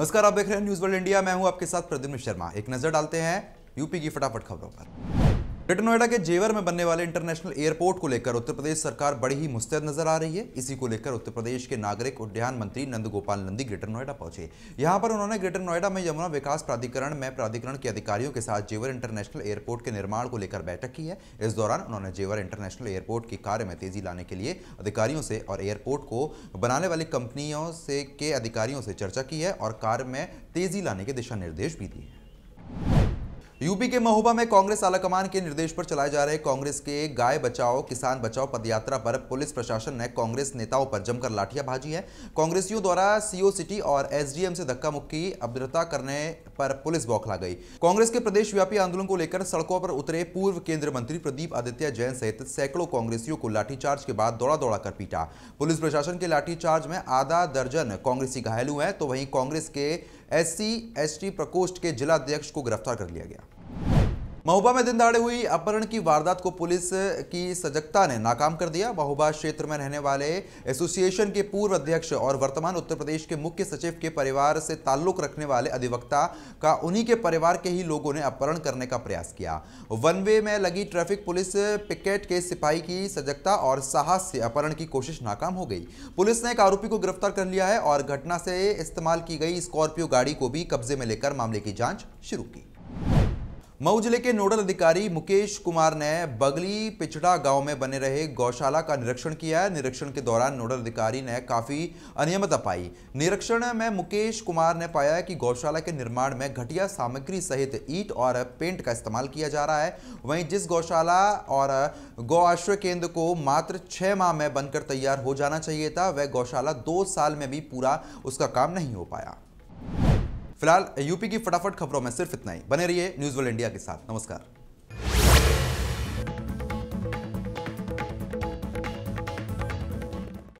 नमस्कार आप देख रहे हैं न्यूज वर्ल्ड इंडिया मैं हूं आपके साथ प्रद्युम्न शर्मा एक नजर डालते हैं यूपी की फटाफट खबरों पर ग्रेटर नोएडा के जेवर में बनने वाले इंटरनेशनल एयरपोर्ट को लेकर उत्तर प्रदेश सरकार बड़ी ही मुस्तैद नजर आ रही है इसी को लेकर उत्तर प्रदेश के नागरिक उद्यान मंत्री नंद गोपाल नंदी ग्रेटर नोएडा पहुंचे यहां पर उन्होंने ग्रेटर नोएडा में यमुना विकास प्राधिकरण में प्राधिकरण के अधिकारियों के साथ जेवर इंटरनेशनल एयरपोर्ट के निर्माण को लेकर बैठक की है इस दौरान उन्होंने जेवर इंटरनेशनल एयरपोर्ट के कार्य में तेजी लाने के लिए अधिकारियों से और एयरपोर्ट को बनाने वाली कंपनियों से के अधिकारियों से चर्चा की है और कार्य में तेजी लाने के दिशा निर्देश भी दिए हैं यूपी के महोबा में कांग्रेस आलाकमान के निर्देश पर चलाए जा रहे कांग्रेस के गाय बचाओ किसान बचाओ पदयात्रा पर पुलिस प्रशासन ने कांग्रेस नेताओं पर जमकर लाठियां भाजी है कांग्रेसियों द्वारा सीओ सिटी और एसडीएम से धक्का मुक्की अभद्रता करने पर पुलिस बौखला गई कांग्रेस के व्यापी आंदोलन को लेकर सड़कों पर उतरे पूर्व केंद्रीय मंत्री प्रदीप आदित्य जैन सहित सैकड़ों कांग्रेसियों को लाठीचार्ज के बाद दौड़ा दौड़ा कर पीटा पुलिस प्रशासन के लाठीचार्ज में आधा दर्जन कांग्रेसी घायल हुए हैं तो वहीं कांग्रेस के एससी एसटी प्रकोष्ठ के जिलाध्यक्ष को गिरफ्तार कर लिया गया महोबा में दिन दहाड़े हुई अपहरण की वारदात को पुलिस की सजगता ने नाकाम कर दिया महोबा क्षेत्र में रहने वाले एसोसिएशन के पूर्व अध्यक्ष और वर्तमान उत्तर प्रदेश के मुख्य सचिव के परिवार से ताल्लुक रखने वाले अधिवक्ता का उन्हीं के परिवार के ही लोगों ने अपहरण करने का प्रयास किया वन वे में लगी ट्रैफिक पुलिस पिकेट के सिपाही की सजगता और साहस से अपहरण की कोशिश नाकाम हो गई पुलिस ने एक आरोपी को गिरफ्तार कर लिया है और घटना से इस्तेमाल की गई स्कॉर्पियो गाड़ी को भी कब्जे में लेकर मामले की जाँच शुरू की मऊ जिले के नोडल अधिकारी मुकेश कुमार ने बगली पिछड़ा गांव में बने रहे गौशाला का निरीक्षण किया है निरीक्षण के दौरान नोडल अधिकारी ने काफ़ी अनियमितता पाई निरीक्षण में मुकेश कुमार ने पाया कि गौशाला के निर्माण में घटिया सामग्री सहित ईट और पेंट का इस्तेमाल किया जा रहा है वहीं जिस गौशाला और गौ आश्रय केंद्र को मात्र छः माह में बनकर तैयार हो जाना चाहिए था वह गौशाला दो साल में भी पूरा उसका काम नहीं हो पाया फिलहाल यूपी की फटाफट खबरों में सिर्फ इतना ही बने रहिए न्यूज वर्ल्ड इंडिया के साथ नमस्कार